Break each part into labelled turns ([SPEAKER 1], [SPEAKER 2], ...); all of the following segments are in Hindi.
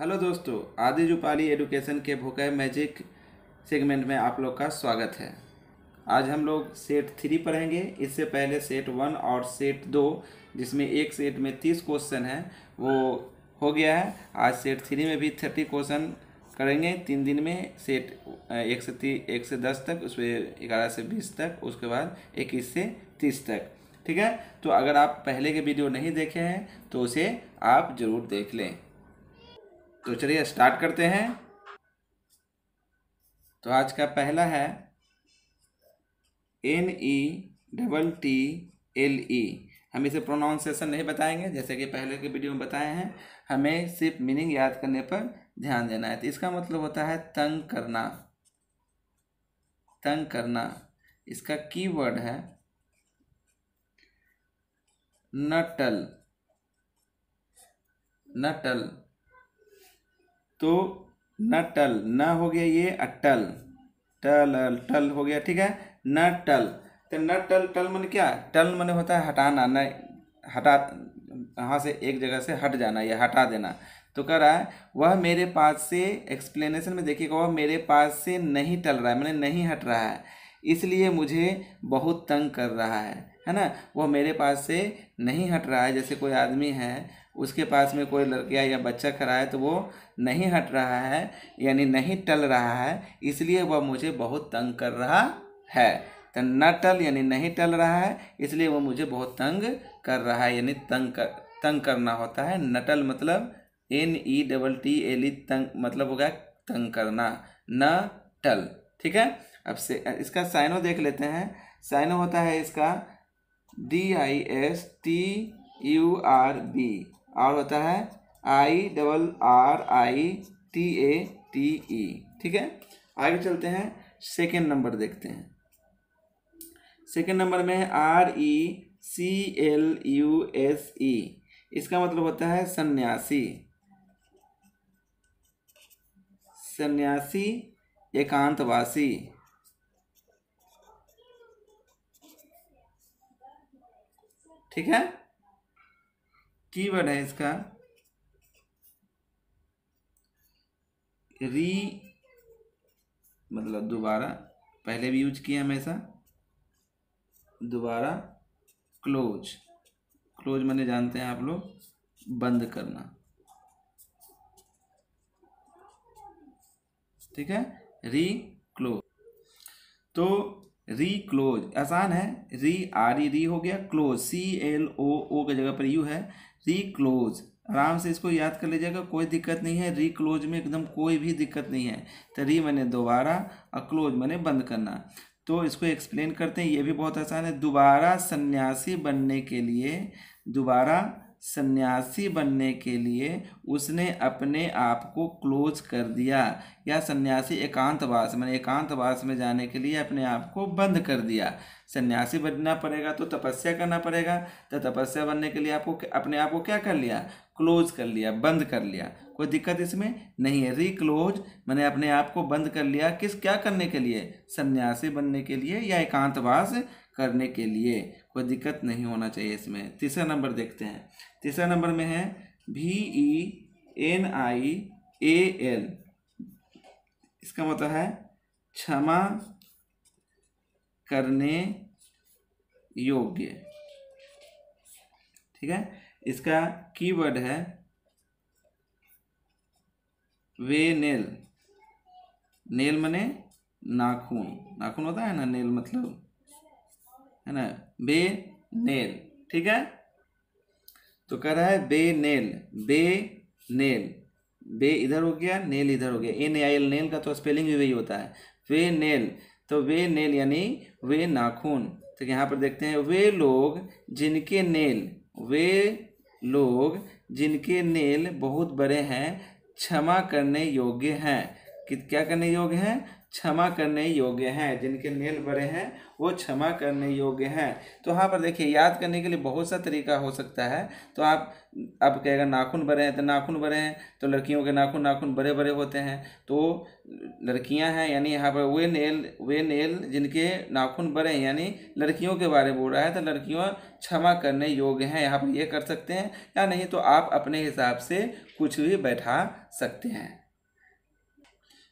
[SPEAKER 1] हेलो दोस्तों आदि रूपाली एडुकेशन के भूखे मैजिक सेगमेंट में आप लोग का स्वागत है आज हम लोग सेट थ्री पढ़ेंगे इससे पहले सेट वन और सेट दो जिसमें एक सेट में तीस क्वेश्चन है वो हो गया है आज सेट थ्री में भी थर्टी क्वेश्चन करेंगे तीन दिन में सेट एक से ती एक से दस तक उसमें ग्यारह से बीस तक उसके बाद इक्कीस से तीस तक ठीक है तो अगर आप पहले के वीडियो नहीं देखे हैं तो उसे आप ज़रूर देख लें तो चलिए स्टार्ट करते हैं तो आज का पहला है N E double T L E हम इसे प्रोनाउंसिएशन नहीं बताएंगे जैसे कि पहले के वीडियो में बताए हैं हमें सिर्फ मीनिंग याद करने पर ध्यान देना है तो इसका मतलब होता है तंग करना तंग करना इसका कीवर्ड है नटल नटल तो न टल न हो गया ये अटल टल टल हो गया ठीक है न टल तो न टल टल मन क्या टल मन होता है हटाना न हटा यहाँ से एक जगह से हट जाना या हटा देना तो कह रहा है वह मेरे पास से एक्सप्लेनेशन में देखिएगा वह मेरे पास से नहीं टल रहा है मैंने नहीं हट रहा है इसलिए मुझे बहुत तंग कर रहा है है ना वह मेरे पास से नहीं हट रहा है जैसे कोई आदमी है उसके पास में कोई लड़किया या बच्चा खड़ा है तो वो नहीं हट रहा है यानी नहीं टल रहा है इसलिए वह मुझे बहुत तंग कर रहा है तो न टल यानी नहीं टल रहा है इसलिए वह मुझे बहुत तंग कर रहा है यानी तंग कर तंग करना होता है नटल मतलब N E double T L E तंग मतलब हो गया तंग करना न टल ठीक है अब से इसका साइनो देख लेते हैं साइनो होता है इसका D I S T U R B और होता है I double R I T A T E ठीक है आगे चलते हैं सेकेंड नंबर देखते हैं सेकेंड नंबर में है R E C L U S E इसका मतलब होता है सन्यासी सन्यासी एकांतवासी ठीक है कीवर्ड है इसका री मतलब दोबारा पहले भी यूज किया हमेशा दोबारा क्लोज क्लोज मैंने जानते हैं आप लोग बंद करना ठीक है री क्लोज तो री क्लोज आसान है री आर ई री हो गया क्लोज सी एल ओ ओ की जगह पर यू है री क्लोज आराम से इसको याद कर लीजिएगा कोई दिक्कत नहीं है री क्लोज में एकदम कोई भी दिक्कत नहीं है तो री मैंने दोबारा और क्लोज मैंने बंद करना तो इसको एक्सप्लेन करते हैं ये भी बहुत आसान है दोबारा सन्यासी बनने के लिए दोबारा सन्यासी बनने के लिए उसने अपने आप को क्लोज कर दिया या सन्यासी एकांतवास मैंने एकांतवास में जाने के लिए अपने आप को बंद कर दिया सन्यासी बनना पड़ेगा तो तपस्या करना पड़ेगा तो तपस्या बनने के लिए आपको अपने आप को क्या कर लिया क्लोज कर लिया बंद कर लिया कोई दिक्कत इसमें नहीं है रिक्लोज मैंने अपने आप को बंद कर लिया किस क्या करने के लिए सन्यासी बनने के लिए या एकांतवास करने के लिए कोई दिक्कत नहीं होना चाहिए इसमें तीसरा नंबर देखते हैं तीसरा नंबर में है भी E N I A L इसका मतलब है क्षमा करने योग्य ठीक है इसका कीवर्ड है वे नेल नेल मने नाखून नाखून होता है ना नेल मतलब है ना बे नेल ठीक है तो कह रहा है बे नेल बे नेल बे इधर हो गया नेल इधर हो गया N A I L nail का तो स्पेलिंग भी वही होता है वे नेल तो वे नेल यानी वे नाखून तो यहाँ पर देखते हैं वे लोग जिनके नेल वे लोग जिनके नेल बहुत बड़े हैं क्षमा करने योग्य हैं कि क्या करने योग्य हैं क्षमा करने योग्य हैं जिनके नेल बड़े हैं वो क्षमा करने योग्य हैं तो वहाँ पर देखिए याद करने के लिए बहुत सा तरीका हो सकता है तो आप अब कहेगा नाखून बड़े हैं तो नाखून बड़े हैं तो लड़कियों के नाखून नाखून बड़े बड़े होते हैं तो लड़कियां हैं यानी यहाँ पर वे नेल वे नेल जिनके नाखून बड़े हैं यानी लड़कियों के बारे में बोल रहा है तो लड़कियों क्षमा करने योग्य हैं यहाँ पर ये कर सकते हैं या नहीं तो आप अपने हिसाब से कुछ भी बैठा सकते हैं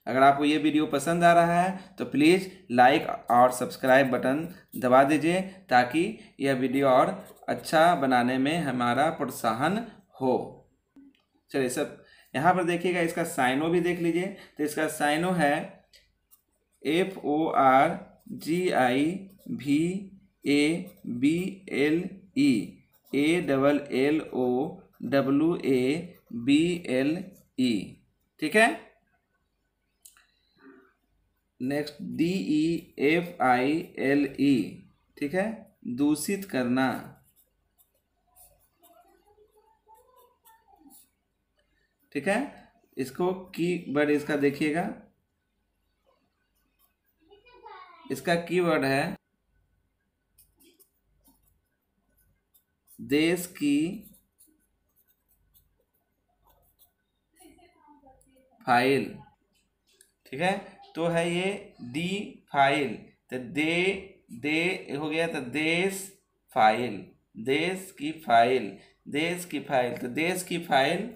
[SPEAKER 1] अगर आपको ये वीडियो पसंद आ रहा है तो प्लीज़ लाइक और सब्सक्राइब बटन दबा दीजिए ताकि यह वीडियो और अच्छा बनाने में हमारा प्रोत्साहन हो चलिए सब यहाँ पर देखिएगा इसका साइनो भी देख लीजिए तो इसका साइनो है F O are G I भी A B L E A double L O W A B L E ठीक है next D E F I L E ठीक है दूषित करना ठीक है इसको की वर्ड इसका देखिएगा इसका की वर्ड है देश की फाइल ठीक है तो है ये दी फाइल तो दे दे हो गया तो देश फाइल देश की फाइल देश की फाइल तो देश की फाइल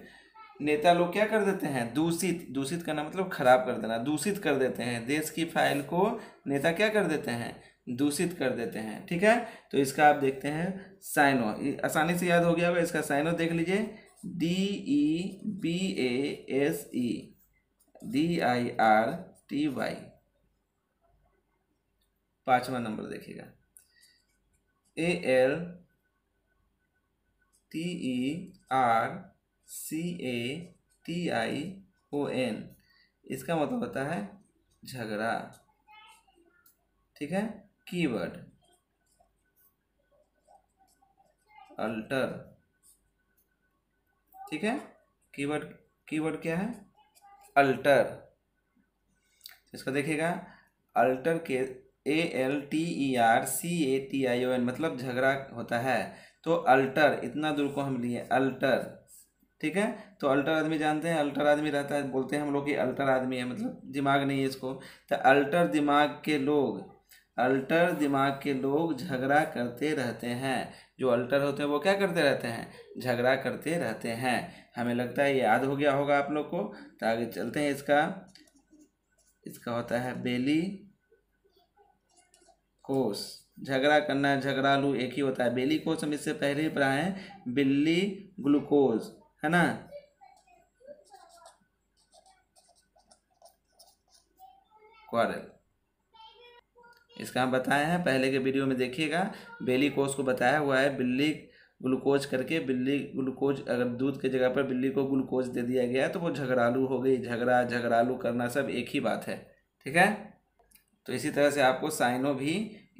[SPEAKER 1] नेता लोग क्या कर देते हैं दूषित दूषित करना मतलब खराब कर देना दूषित कर देते हैं देश की फाइल को नेता क्या कर देते हैं दूषित कर देते हैं ठीक है तो इसका आप देखते हैं साइनो आसानी से याद हो गया होगा इसका साइनो देख लीजिए D E B A S E D I R T Y पांचवा नंबर देखिएगा A L T E R C A T I O N इसका मतलब होता है झगड़ा ठीक है कीवर्ड अल्टर ठीक है कीवर्ड कीवर्ड क्या है अल्टर इसको देखिएगा अल्टर के A L T E R C A T I O N मतलब झगड़ा होता है तो अल्टर इतना दूर को हम लिए अल्टर ठीक है तो अल्टर आदमी जानते हैं अल्टर आदमी रहता है बोलते हैं हम लोग कि अल्टर आदमी है मतलब दिमाग नहीं है इसको तो अल्टर दिमाग के लोग अल्टर दिमाग के लोग झगड़ा करते रहते हैं जो अल्टर होते हैं वो क्या करते रहते हैं झगड़ा करते रहते हैं हमें लगता है ये याद हो गया होगा आप लोग को तो आगे चलते हैं इसका इसका होता है बेली कोस झगड़ा करना झगड़ालू एक ही होता है बेली कोस हम इससे पहले ही पढ़ाए है बिल्ली ग्लूकोज है ना क्वारल इसका हम बताए हैं पहले के वीडियो में देखिएगा बेली कोस को बताया हुआ है बिल्ली ग्लूकोज करके बिल्ली ग्लूकोज अगर दूध के जगह पर बिल्ली को ग्लूकोज दे दिया गया तो वो झगड़ालू हो गई झगड़ा झगड़ालू करना सब एक ही बात है ठीक है तो इसी तरह से आपको साइनो भी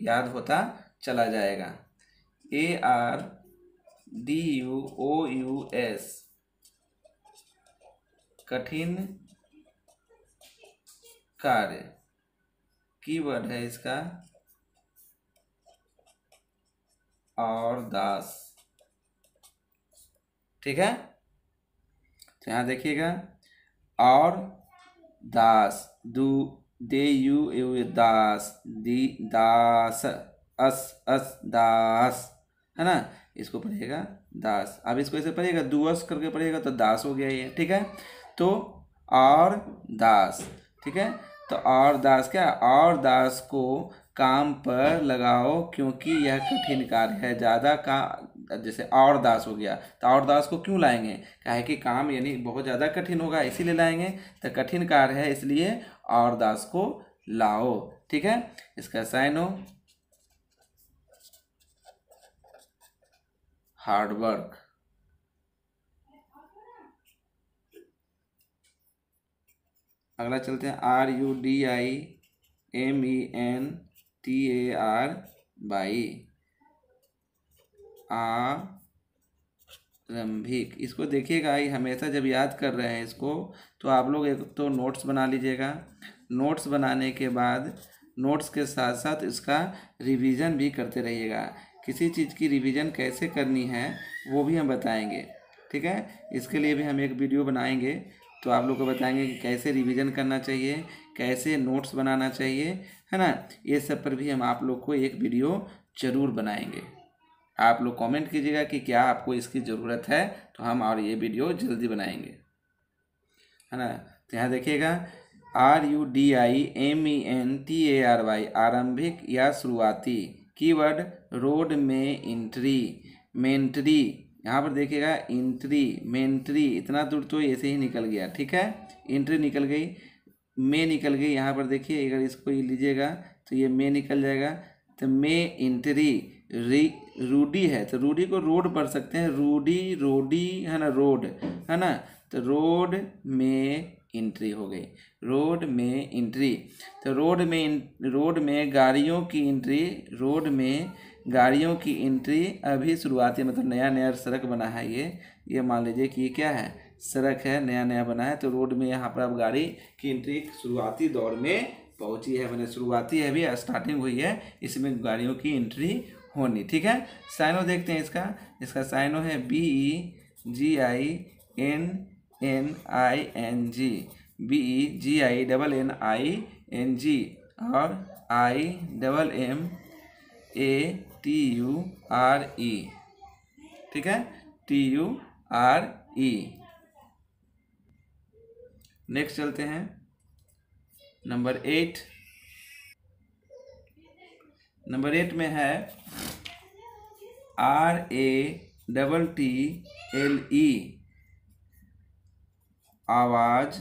[SPEAKER 1] याद होता चला जाएगा A R D U O U S कठिन कार्य कीवर्ड है इसका और दास ठीक है तो यहाँ देखिएगा और दास दू दे यू यू दास दी दास अस अस दास है ना इसको पढ़िएगा दास अब इसको ऐसे पढ़िएगा दुअस करके पढ़िएगा तो दास हो गया ये ठीक है तो और दास ठीक है तो और दास क्या और दास को काम पर लगाओ क्योंकि यह कठिन कार्य है ज़्यादा का जैसे और दास हो गया तो और दास को क्यों लाएंगे कहे कि काम यानी बहुत ज़्यादा कठिन होगा इसीलिए लाएंगे तो कठिन कार्य है इसलिए और दास को लाओ ठीक है इसका साइन हो हार्डवर्क अगला चलते हैं R U D I M E N T A R Y आरंभिक इसको देखिएगा हमेशा जब याद कर रहे हैं इसको तो आप लोग एक तो नोट्स बना लीजिएगा नोट्स बनाने के बाद नोट्स के साथ साथ इसका रिवीजन भी करते रहिएगा किसी चीज़ की रिवीजन कैसे करनी है वो भी हम बताएंगे ठीक है इसके लिए भी हम एक वीडियो बनाएंगे तो आप लोग को बताएंगे कि कैसे रिवीजन करना चाहिए कैसे नोट्स बनाना चाहिए है ना ये सब पर भी हम आप लोग को एक वीडियो ज़रूर बनाएंगे आप लोग कमेंट कीजिएगा कि क्या आपको इसकी ज़रूरत है तो हम और ये वीडियो जल्दी बनाएंगे है ना तो यहाँ देखिएगा R U D I M E N T A R Y आरंभिक या शुरुआती कीवर्ड रोड में इंट्री मेंट्री यहाँ पर देखिएगा इंट्री मेंट्री इतना दूर तो ऐसे ही निकल गया ठीक है इंट्री निकल गई मे निकल गई यहाँ पर देखिए अगर इसको ये लीजिएगा तो ये मे निकल जाएगा तो मे इंट्री री रूडी है तो रूडी को रोड पढ़ सकते हैं रूडी रोडी है ना रोड है ना तो रोड में एंट्री हो गई रोड में एंट्री तो रोड में रोड में गाड़ियों की एंट्री रोड में गाड़ियों की एंट्री अभी शुरुआती मतलब नया नया सड़क बना है ये ये मान लीजिए कि ये क्या है सड़क है नया नया बना है तो रोड में यहाँ पर अब गाड़ी की एंट्री शुरुआती दौर में पहुँची है मैंने शुरुआती है अभी स्टार्टिंग हुई है इसमें गाड़ियों की एंट्री होनी ठीक है साइनो देखते हैं इसका इसका साइनो है B E G I N N I N G B E G I double N I N G और I double M A T U R E ठीक है T U R E next चलते हैं नंबर एट नंबर एट में है R A double T L e. E आवाज़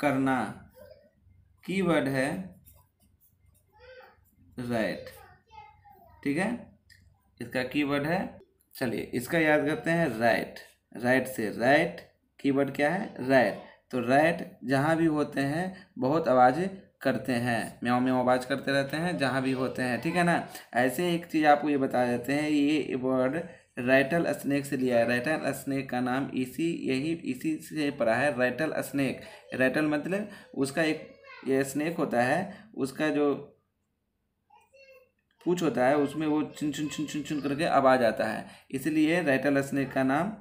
[SPEAKER 1] करना कीवर्ड है राइट ठीक है इसका कीवर्ड है चलिए इसका याद करते हैं राइट राइट से राइट कीवर्ड क्या है राइट तो राइट जहाँ भी होते हैं बहुत आवाज़ें करते हैं म्याओ म्याओ आवाज़ करते रहते हैं जहाँ भी होते हैं ठीक है ना ऐसे एक चीज़ आपको ये बता देते हैं ये वर्ड राइटल स्नैक से लिया है राइटल स्नैक का नाम इसी यही इसी से पड़ा है राइटल स्नैक राइटल मतलब उसका एक ये स्नैक होता है उसका जो पूछ होता है उसमें वो चुन चुन चुन चुन चुन करके आवाज़ आता है इसलिए राइटल स्नैक का नाम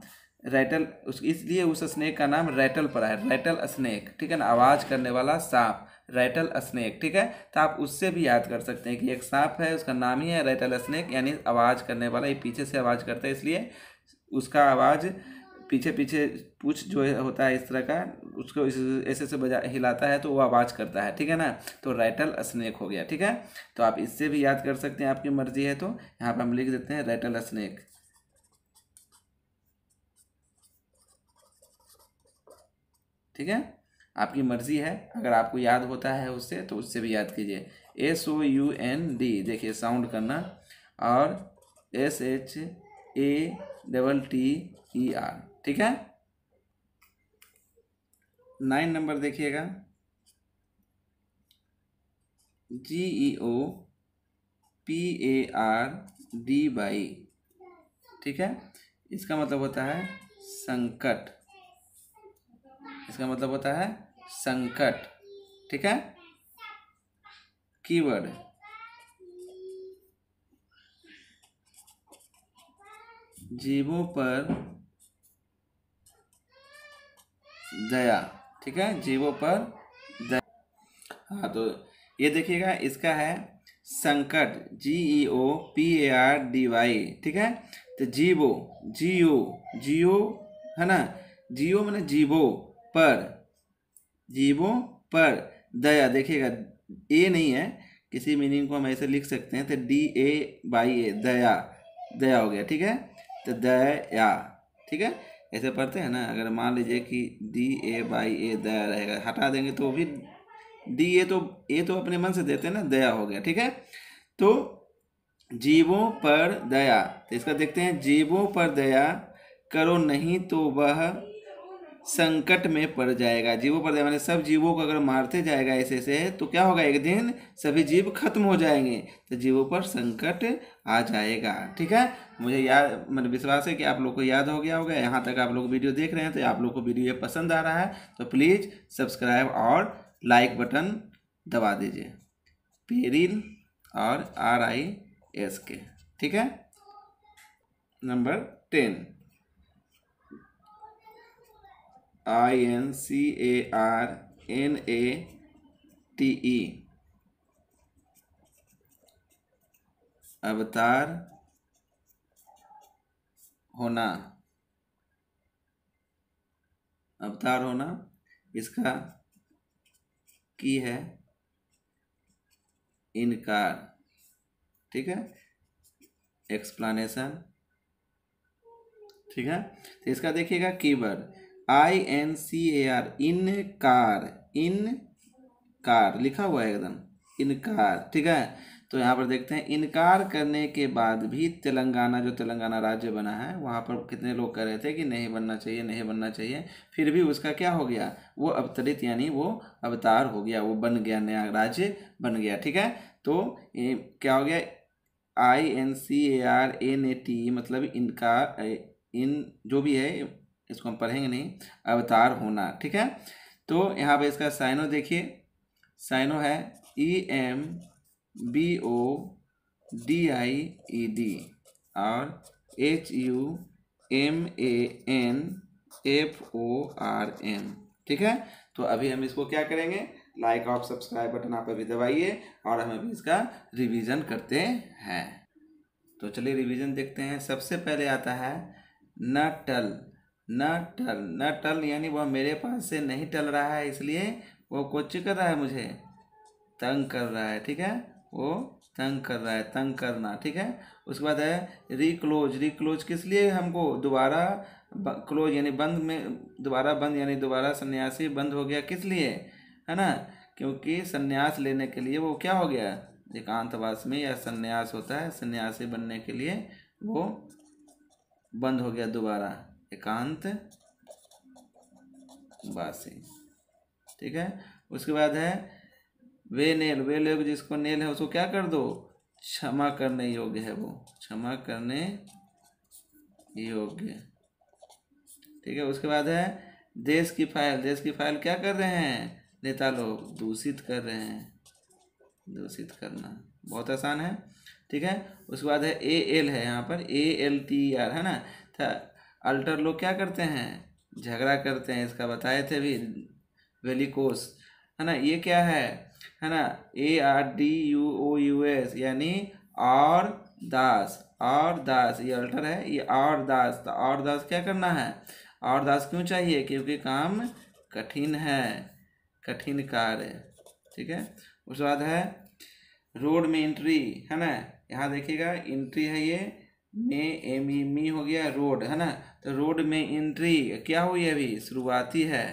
[SPEAKER 1] राइटल उस इसलिए उस स्नैक का नाम राइटल पड़ा है राइटल स्नैक ठीक है ना आवाज़ करने वाला सांप रेटल स्नैक ठीक है तो आप उससे भी याद कर सकते हैं कि एक सांप है उसका नाम ही है रेटल स्नैक यानी आवाज़ करने वाला ये पीछे से आवाज़ करता है इसलिए उसका आवाज़ पीछे पीछे पूछ जो होता है इस तरह का उसको ऐसे से बजा हिलाता है तो वो आवाज़ करता है ठीक है ना तो रेटल स्नैक हो गया ठीक है तो आप इससे भी याद कर सकते हैं आपकी मर्जी है तो यहाँ पर हम लिख देते हैं रेटल स्नैक ठीक है आपकी मर्जी है अगर आपको याद होता है उससे तो उससे भी याद कीजिए S O U N D देखिए साउंड करना और S H A double T E R ठीक है नाइन नंबर देखिएगा G E O P A R D Y ठीक है इसका मतलब होता है संकट इसका मतलब होता है संकट ठीक है कीवर्ड जीवों पर दया ठीक है जीवों पर दया हाँ तो ये देखिएगा इसका है संकट G E O P A R D Y ठीक है तो जीवो जियो जियो है ना जियो मैंने जीवो पर जीवों पर दया देखिएगा ए नहीं है किसी मीनिंग को हम ऐसे लिख सकते हैं तो डी ए बाई ए दया दया हो गया ठीक है तो दया ठीक है ऐसे पढ़ते हैं ना अगर मान लीजिए कि डी ए बाई ए दया रहेगा हटा देंगे तो भी डी ए तो ए तो अपने मन से देते हैं ना दया हो गया ठीक है तो जीवों पर दया तो इसका देखते हैं जीवों पर दया करो नहीं तो वह संकट में पड़ जाएगा जीवों पर जाएगा सब जीवों को अगर मारते जाएगा ऐसे ऐसे तो क्या होगा एक दिन सभी जीव खत्म हो जाएंगे तो जीवों पर संकट आ जाएगा ठीक है मुझे याद मतलब विश्वास है कि आप लोग को याद हो गया होगा यहाँ तक आप लोग वीडियो देख रहे हैं तो आप लोग को वीडियो ये पसंद आ रहा है तो प्लीज़ सब्सक्राइब और लाइक बटन दबा दीजिए पेरिल और आर आई एस के ठीक है number ten I N C A R N A T E अवतार होना अवतार होना इसका की है इनकार ठीक है एक्सप्लानेशन ठीक है तो इसका देखिएगा keyword I N C A R in car in car लिखा हुआ है एकदम इनकार ठीक है तो यहाँ पर देखते हैं इनकार करने के बाद भी तेलंगाना जो तेलंगाना राज्य बना है वहाँ पर कितने लोग कह रहे थे कि नहीं बनना चाहिए नहीं बनना चाहिए फिर भी उसका क्या हो गया वो अवतरित यानी वो अवतार हो गया वो बन गया नया राज्य बन गया ठीक है तो ए, क्या हो गया I N C A R N A T मतलब इनकार इन जो भी है इसको हम पढ़ेंगे नहीं अवतार होना ठीक है तो यहाँ पे इसका साइनो देखिए साइनो है E M B O D I E D और H U M A N F O R M ठीक है तो अभी हम इसको क्या करेंगे लाइक और सब्सक्राइब बटन आप अभी दबाइए और हम अभी इसका रिवीजन करते हैं तो चलिए रिवीजन देखते हैं सबसे पहले आता है नटल न टल न टल यानी वह मेरे पास से नहीं टल रहा है इसलिए वो कुछ कर रहा है मुझे तंग कर रहा है ठीक है वो तंग कर रहा है तंग करना ठीक है उसके बाद है रिक्लोज रिक्लोज किस लिए हमको दोबारा क्लोज यानी बंद में दोबारा बंद यानी दोबारा सन्यासी बंद हो गया किस लिए है ना क्योंकि सन्यास लेने के लिए वो क्या हो गया एकांतवास में या सन्यास होता है सन्यासी बनने के लिए वो बंद हो गया दोबारा एकांत वासी ठीक है उसके बाद है वे नेल वे लोग जिसको नेल है उसको क्या कर दो क्षमा करने योग्य है वो क्षमा करने योग्य ठीक है उसके बाद है देश की फाइल देश की फाइल क्या कर रहे हैं नेता लोग दूषित कर रहे हैं दूषित करना बहुत आसान है ठीक है उसके बाद है ए एल है यहाँ पर ए एल टी आर है ना था अल्टर लोग क्या करते हैं झगड़ा करते हैं इसका बताए थे भी वेलिकोस है ना ये क्या है है ना A R D U O U S यानी और दास और दास ये अल्टर है ये और दास तो और दास क्या करना है और दास क्यों चाहिए क्योंकि काम कठिन है कठिन कार्य ठीक है उसके बाद है रोड में एंट्री है ना यहाँ देखिएगा एंट्री है ये में एम ई मी हो गया रोड है ना तो रोड में एंट्री क्या हुई अभी शुरुआती है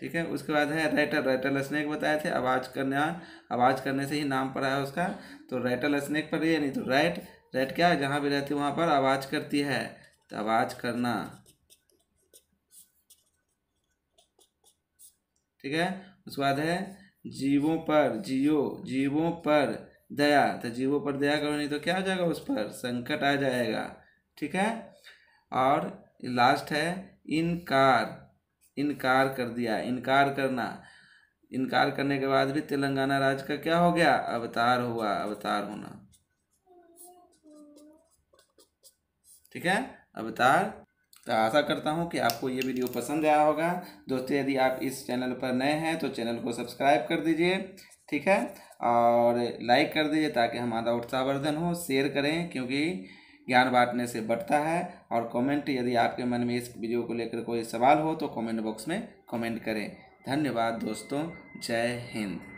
[SPEAKER 1] ठीक है उसके बाद है राइटर राइटर स्नेक बताए थे आवाज़ करने आवाज़ करने से ही नाम पड़ा है उसका तो राइटर स्नेक पर ये नहीं तो राइट राइट क्या जहाँ भी रहती है वहाँ पर आवाज़ करती है तो आवाज़ करना ठीक है उसके बाद है जीवों पर जियो जीवों पर दया तो जीवों पर दया करो नहीं तो क्या हो जाएगा उस पर संकट आ जाएगा ठीक है और लास्ट है इनकार इनकार कर दिया इनकार करना इनकार करने के बाद भी तेलंगाना राज्य का क्या हो गया अवतार हुआ अवतार होना ठीक है अवतार तो आशा करता हूँ कि आपको ये वीडियो पसंद आया होगा दोस्तों यदि आप इस चैनल पर नए हैं तो चैनल को सब्सक्राइब कर दीजिए ठीक है और लाइक कर दीजिए ताकि हमारा उत्साहवर्धन हो शेयर करें क्योंकि ज्ञान बांटने से बढ़ता है और कमेंट यदि आपके मन में इस वीडियो को लेकर कोई सवाल हो तो कमेंट बॉक्स में कमेंट करें धन्यवाद दोस्तों जय हिंद